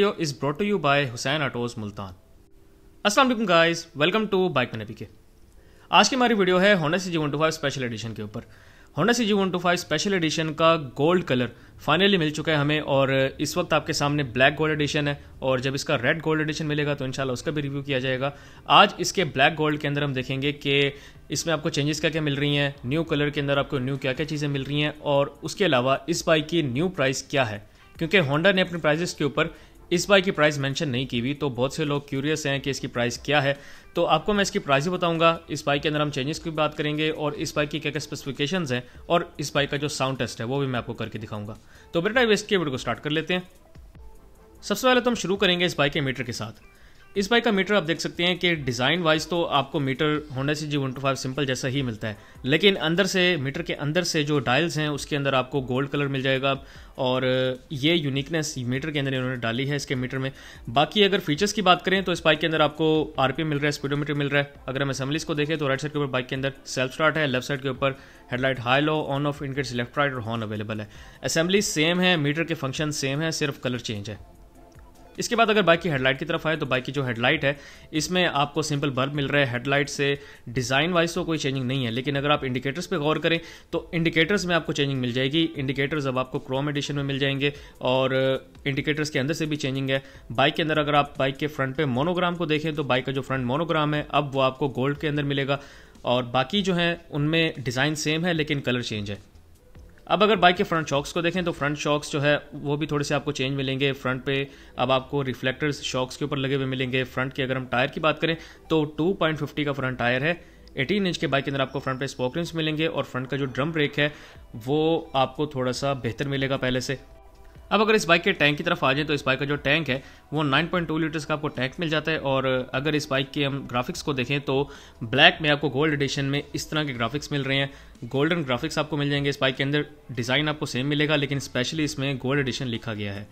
video is brought you by Hussain अटोज मुल्तान अस्सलाम वालेकुम गाइस वेलकम टू बाइक नबी के आज की हमारी वीडियो है Honda C G one two five special edition के ऊपर Honda C G one two five special edition का गोल्ड कलर फाइनली मिल चुका है हमें और इस वक्त आपके सामने ब्लैक गोल्ड एडिशन है और जब इसका रेड गोल्ड एडिशन मिलेगा तो इनशाला उसका भी रिव्यू किया जाएगा आज इसके ब्लैक गोल्ड के अंदर हम देखेंगे कि इसमें आपको चेंजेस क्या क्या मिल रही हैं न्यू कलर के अंदर आपको न्यू क्या क्या चीज़ें मिल रही हैं और उसके अलावा इस बाइक की न्यू प्राइस क्या है क्योंकि होंडा ने अपने प्राइजेस के ऊपर इस बाइक की प्राइस मेंशन नहीं की हुई तो बहुत से लोग क्यूरियस हैं कि इसकी प्राइस क्या है तो आपको मैं इसकी प्राइस ही बताऊंगा इस बाइक के अंदर हम चेंजेस की बात करेंगे और इस बाइक की क्या क्या स्पेसिफिकेशन हैं और इस बाइक का जो साउंड टेस्ट है वो भी मैं आपको करके दिखाऊंगा तो बेटा वेस्ट के वीडियो को स्टार्ट कर लेते हैं सबसे पहले तो हम शुरू करेंगे इस बाइक के मीटर के साथ इस बाइक का मीटर आप देख सकते हैं कि डिज़ाइन वाइज तो आपको meter Honda C G one two five simple जैसा ही मिलता है लेकिन अंदर से मीटर के अंदर से जो डायल्स हैं उसके अंदर आपको गोल्ड कलर मिल जाएगा और ये यूनिकनेस मीटर के अंदर इन्होंने डाली है इसके मीटर में बाकी अगर फीचर्स की बात करें तो इस बाइक के अंदर आपको आर मिल रहा है स्पीडोमीटर मिल रहा है अगर हम असम्बलीस को देखें तो राइट साइड के ऊपर बाइक के अंदर सेल्फ स्टार्ट है लेफ्ट साइड के ऊपर headlight high low on off indicates left right और हॉर्न अवेलेबल है असेंबली सेम है मीटर के फंक्शन सेम है सिर्फ कलर चेंज है इसके बाद अगर बाइक की हेडलाइट की तरफ आए तो बाइक की जो हेडलाइट है इसमें आपको सिंपल बर्ब मिल रहा है हेडलाइट से डिज़ाइन वाइज तो कोई चेंजिंग नहीं है लेकिन अगर आप इंडिकेटर्स पे गौर करें तो इंडिकेटर्स में आपको चेंजिंग मिल जाएगी इंडिकेटर्स अब आपको क्रोम एडिशन में मिल जाएंगे और इंडिकेटर्स uh, के अंदर से भी चेंजिंग है बाइक के अंदर अगर आप बाइक के फ्रंट पे मोनोग्राम को देखें तो बाइक का जो फ्रंट मोनोग्राम है अब वो आपको गोल्ड के अंदर मिलेगा और बाकी जो है उनमें डिज़ाइन सेम है लेकिन कलर चेंज है अब अगर बाइक के फ्रंट शॉक्स को देखें तो फ्रंट शॉक्स जो है वो भी थोड़े से आपको चेंज मिलेंगे फ्रंट पे अब आपको रिफ्लेक्टर्स शॉक्स के ऊपर लगे हुए मिलेंगे फ्रंट के अगर हम टायर की बात करें तो 2.50 का फ्रंट टायर है 18 इंच के बाइक के अंदर आपको फ्रंट पे स्पोक रिम्स मिलेंगे और फ्रंट का जो ड्रम ब्रेक है वो आपको थोड़ा सा बेहतर मिलेगा पहले से अब अगर इस बाइक के टैंक की तरफ आ जाए तो इस बाइक का जो टैंक है वो 9.2 लीटर्स का आपको टैंक मिल जाता है और अगर इस बाइक के हम ग्राफिक्स को देखें तो ब्लैक में आपको गोल्ड एडिशन में इस तरह के ग्राफिक्स मिल रहे हैं गोल्डन ग्राफिक्स आपको मिल जाएंगे इस बाइक के अंदर डिज़ाइन आपको सेम मिलेगा लेकिन स्पेशली इसमें गोल्ड एडिशन लिखा गया है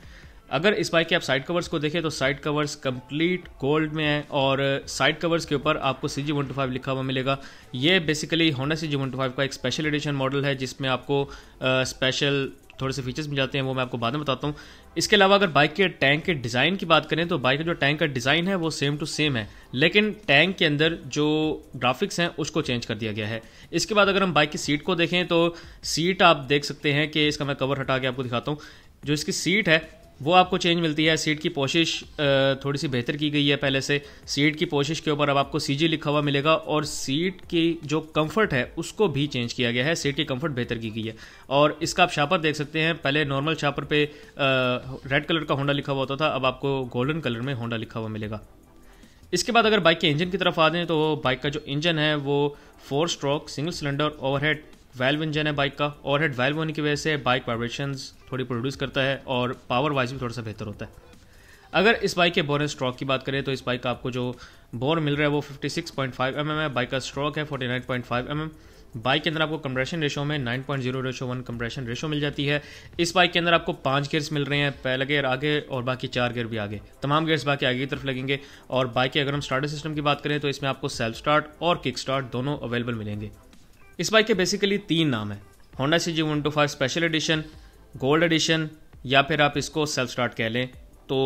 अगर इस बाइक के आप साइड कवर्स को देखें तो साइड कवर्स कंप्लीट गोल्ड में है और साइड कवर्स के ऊपर आपको C G one two five लिखा हुआ मिलेगा ये basically Honda C G one two five का एक स्पेशल एडिशन मॉडल है जिसमें आपको स्पेशल थोड़े से फीचर्स मिल जाते हैं वो मैं आपको बाद में बताता हूँ इसके अलावा अगर बाइक के टैंक के डिज़ाइन की बात करें तो बाइक का जो टैंक का डिज़ाइन है वो सेम टू सेम है लेकिन टैंक के अंदर जो ग्राफिक्स हैं उसको चेंज कर दिया गया है इसके बाद अगर हम बाइक की सीट को देखें तो सीट आप देख सकते हैं कि इसका मैं कवर हटा के आपको दिखाता हूँ जो इसकी सीट है वो आपको चेंज मिलती है सीट की पोशिश थोड़ी सी बेहतर की गई है पहले से सीट की पोशिश के ऊपर अब आपको सी लिखा हुआ मिलेगा और सीट की जो कंफर्ट है उसको भी चेंज किया गया है सीट की कंफर्ट बेहतर की गई है और इसका आप छापर देख सकते हैं पहले नॉर्मल छापर पे रेड कलर का होंडा लिखा हुआ होता था अब आपको गोल्डन कलर में होंडा लिखा हुआ मिलेगा इसके बाद अगर बाइक के इंजन की तरफ आ जाए तो बाइक का जो इंजन है वो four stroke single cylinder overhead valve engine है बाइक का ओवरहेड वेल्व होने की वजह से बाइक वाइब्रेशंस थोड़ी प्रोड्यूस करता है और पावर वाइज भी थोड़ा सा बेहतर होता है अगर इस बाइक के बोर स्ट्रॉक की बात करें तो इस बाइक का आपको जो बोर मिल रहा है वो 56.5 mm है बाइक का स्ट्रॉक है 49.5 mm बाइक के अंदर आपको कंप्रेशन रेशो में 9.0 point zero ratio one compression ratio मिल जाती है इस बाइक के अंदर आपको पांच गियर्स मिल रहे हैं पहला गियर आगे और बाकी चार गियर भी आगे तमाम गियर्स बाकी आगे की तरफ लगेंगे और बाइक के अगर हम स्टार्टर सिस्टम की बात करें तो इसमें आपको सेल्फ स्टार्ट और किक स्टार्ट दोनों अवेलेबल मिलेंगे इस बाइक के बेसिकली तीन नाम है Honda C G one two five special edition gold edition या फिर आप इसको सेल्फ स्टार्ट कह लें तो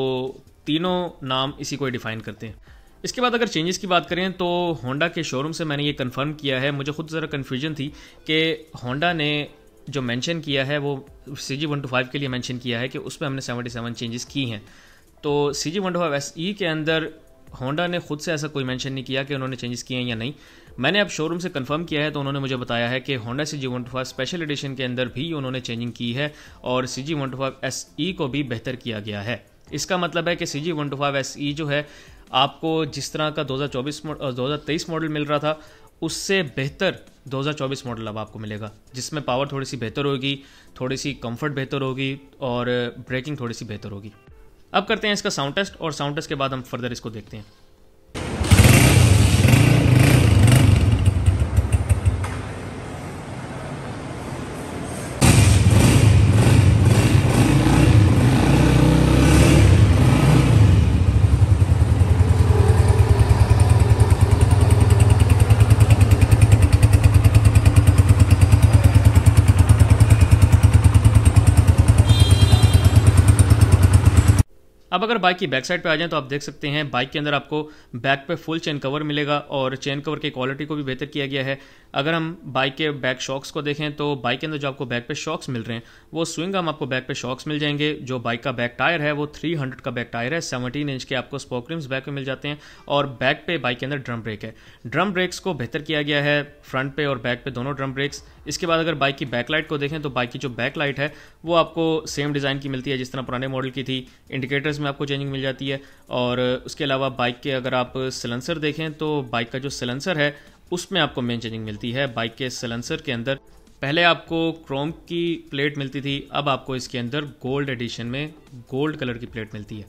तीनों नाम इसी को डिफाइन करते हैं इसके बाद अगर चेंजेस की बात करें तो होंडा के शोरूम से मैंने ये कंफर्म किया है मुझे खुद ज़रा कन्फ्यूजन थी कि होंडा ने जो मेंशन किया है वो C G one two five के लिए मेंशन किया है कि उस पर हमने सेवेंटी सेवन चेंजेस की हैं तो C G one two five S E के अंदर होंडा ने खुद से ऐसा कोई मेंशन नहीं किया कि उन्होंने चेंजेस किए हैं या नहीं मैंने अब शोरूम से कंफर्म किया है तो उन्होंने मुझे बताया है कि Honda C G one two five special edition के अंदर भी उन्होंने चेंजिंग की है और C G one two five S E को भी बेहतर किया गया है इसका मतलब है कि C G one two five S E जो है आपको जिस तरह का 2024 2023 मॉडल मिल रहा था उससे बेहतर 2024 मॉडल अब आपको मिलेगा जिसमें पावर थोड़ी सी बेहतर होगी थोड़ी सी कंफर्ट बेहतर होगी और ब्रेकिंग थोड़ी सी बेहतर होगी अब करते हैं इसका साउंड टेस्ट और साउंड टेस्ट के बाद हम फर्दर इसको देखते हैं अब अगर बाइक की बैक साइड पे आ जाए तो आप देख सकते हैं बाइक के अंदर आपको बैक पे फुल चेन कवर मिलेगा और चेन कवर की क्वालिटी को भी बेहतर किया गया है अगर हम बाइक के बैक शॉक्स को देखें तो बाइक के अंदर जो आपको बैक पे शॉक्स मिल रहे हैं वो स्विंग हम आपको बैक पे शॉक्स मिल जाएंगे जो बाइक का बैक टायर है वो थ्री का बैक टायर है सेवनटीन इंच के आपको स्पोक्रिम्स बैक में मिल जाते हैं और बैक पे बाइक के अंदर ड्रम ब्रेक है ड्रम ब्रेक्स को बेहतर किया गया है फ्रंट पे और बैक पे दोनों ड्रम ब्रेक्स इसके बाद अगर बाइक की बैकलाइट को देखें तो बाइक की जो बैकलाइट है वो आपको सेम डिज़ाइन की मिलती है जिस तरह पुराने मॉडल की थी इंडिकेटर्स में आपको चेंजिंग मिल जाती है और उसके अलावा बाइक के अगर आप सिलेंसर देखें तो बाइक का जो सिलेंसर है उसमें आपको मेन चेंजिंग मिलती है बाइक के सिलेंसर के अंदर पहले आपको क्रोम की प्लेट मिलती थी अब आपको इसके अंदर गोल्ड एडिशन में गोल्ड कलर की प्लेट मिलती है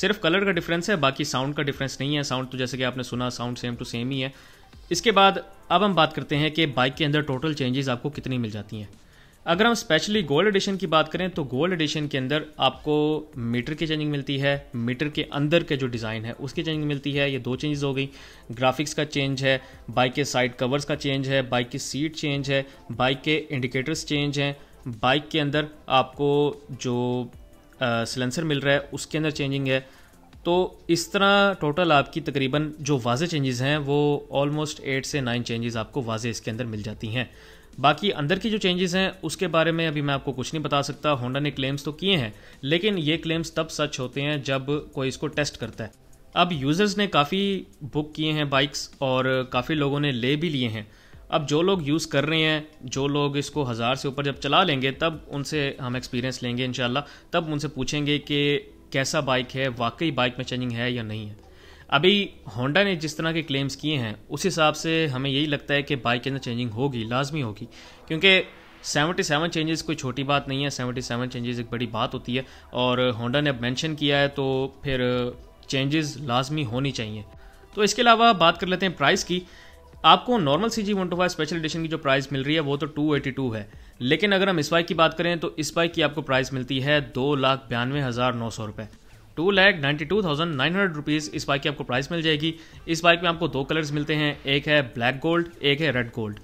सिर्फ कलर का डिफरेंस है बाकी साउंड का डिफरेंस नहीं है साउंड तो जैसे कि आपने सुना साउंड सेम टू सेम ही है इसके बाद अब हम बात करते हैं कि बाइक के अंदर टोटल चेंजेस आपको कितनी मिल जाती हैं अगर हम स्पेशली गोल्ड एडिशन की बात करें तो गोल्ड एडिशन के अंदर आपको मीटर की चेंजिंग मिलती है मीटर के अंदर के जो डिज़ाइन है उसकी चेंजिंग मिलती है ये दो चेंजेस हो गई ग्राफिक्स का चेंज है बाइक के साइड कवर्स का चेंज है बाइक की सीट चेंज है बाइक के इंडिकेटर्स चेंज हैं बाइक के अंदर आपको जो सिलेंसर मिल रहा है उसके अंदर चेंजिंग है तो इस तरह टोटल आपकी तकरीबन जो वाजे चेंजेस हैं वो ऑलमोस्ट एट से नाइन चेंजेस आपको वाजे इसके अंदर मिल जाती हैं बाकी अंदर की जो चेंजेस हैं उसके बारे में अभी मैं आपको कुछ नहीं बता सकता होंडा ने क्लेम्स तो किए हैं लेकिन ये क्लेम्स तब सच होते हैं जब कोई इसको टेस्ट करता है अब यूज़र्स ने काफ़ी बुक किए हैं बाइक्स और काफ़ी लोगों ने ले भी लिए हैं अब जो लोग यूज़ कर रहे हैं जो लोग इसको हज़ार से ऊपर जब चला लेंगे तब उनसे हम एक्सपीरियंस लेंगे इन तब उनसे पूछेंगे कि कैसा बाइक है वाकई बाइक में चेंजिंग है या नहीं है अभी होंडा ने जिस तरह के क्लेम्स किए हैं उस हिसाब से हमें यही लगता है कि बाइक के अंदर चेंजिंग होगी लाजमी होगी क्योंकि 77 चेंजेस कोई छोटी बात नहीं है 77 चेंजेस एक बड़ी बात होती है और होंडा ने अब मैंशन किया है तो फिर चेंजेस लाजमी होनी चाहिए तो इसके अलावा बात कर लेते हैं प्राइस की आपको normal C G one two five special edition की जो प्राइस मिल रही है वो तो टू एटी टू है लेकिन अगर हम इस बाइक की बात करें तो इस बाइक की आपको प्राइस मिलती है दो लाख बयानवे हज़ार नौ सौ रुपये two lakh ninety two thousand nine hundred rupees इस बाइक की आपको प्राइस मिल जाएगी इस बाइक में आपको दो कलर्स मिलते हैं एक है ब्लैक गोल्ड एक है रेड गोल्ड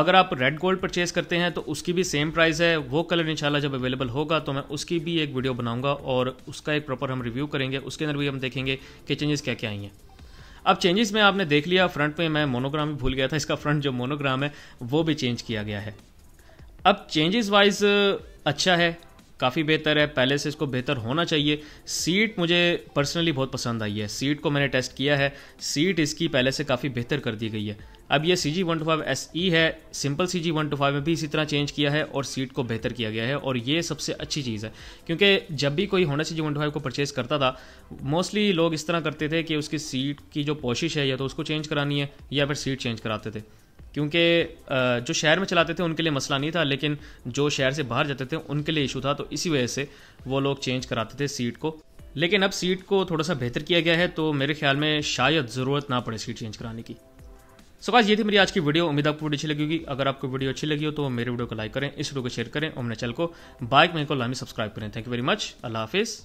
अगर आप रेड गोल्ड परचेज करते हैं तो उसकी भी सेम प्राइस है वो कलर इंशाल्लाह जब अवेलेबल होगा तो मैं उसकी भी एक वीडियो बनाऊंगा और उसका एक प्रॉपर हम रिव्यू करेंगे उसके अंदर भी हम देखेंगे कि चेंजेस क्या क्या आई हैं अब चेंजेस में आपने देख लिया फ्रंट में मैं मोनोग्राम भी भूल गया था इसका फ्रंट जो मोनोग्राम है वो भी चेंज किया गया है अब चेंजेस वाइज अच्छा है काफ़ी बेहतर है पहले से इसको बेहतर होना चाहिए सीट मुझे पर्सनली बहुत पसंद आई है सीट को मैंने टेस्ट किया है सीट इसकी पहले से काफ़ी बेहतर कर दी गई है अब ये C G one two five S E है simple C G one two five में भी इसी तरह चेंज किया है और सीट को बेहतर किया गया है और ये सबसे अच्छी चीज़ है क्योंकि जब भी कोई Honda C G one two five को परचेज करता था मोस्टली लोग इस तरह करते थे कि उसकी सीट की जो पोशिश है या तो उसको चेंज करानी है या फिर सीट चेंज कराते थे क्योंकि जो शहर में चलाते थे उनके लिए मसला नहीं था लेकिन जो शहर से बाहर जाते थे उनके लिए इशू था तो इसी वजह से वो लोग चेंज कराते थे सीट को लेकिन अब सीट को थोड़ा सा बेहतर किया गया है तो मेरे ख्याल में शायद ज़रूरत ना पड़े सीट चेंज कराने की सो so, ये थी मेरी आज की वीडियो उम्मीद आपको वीडियो अच्छी लगी होगी अगर आपको वीडियो अच्छी लगी हो तो मेरे वीडियो को लाइक करें इस वीडियो को शेयर करें और मेरे चैनल को बाइक में को लामी सब्सक्राइब करें थैंक यू वेरी मच अल्लाह हाफिज़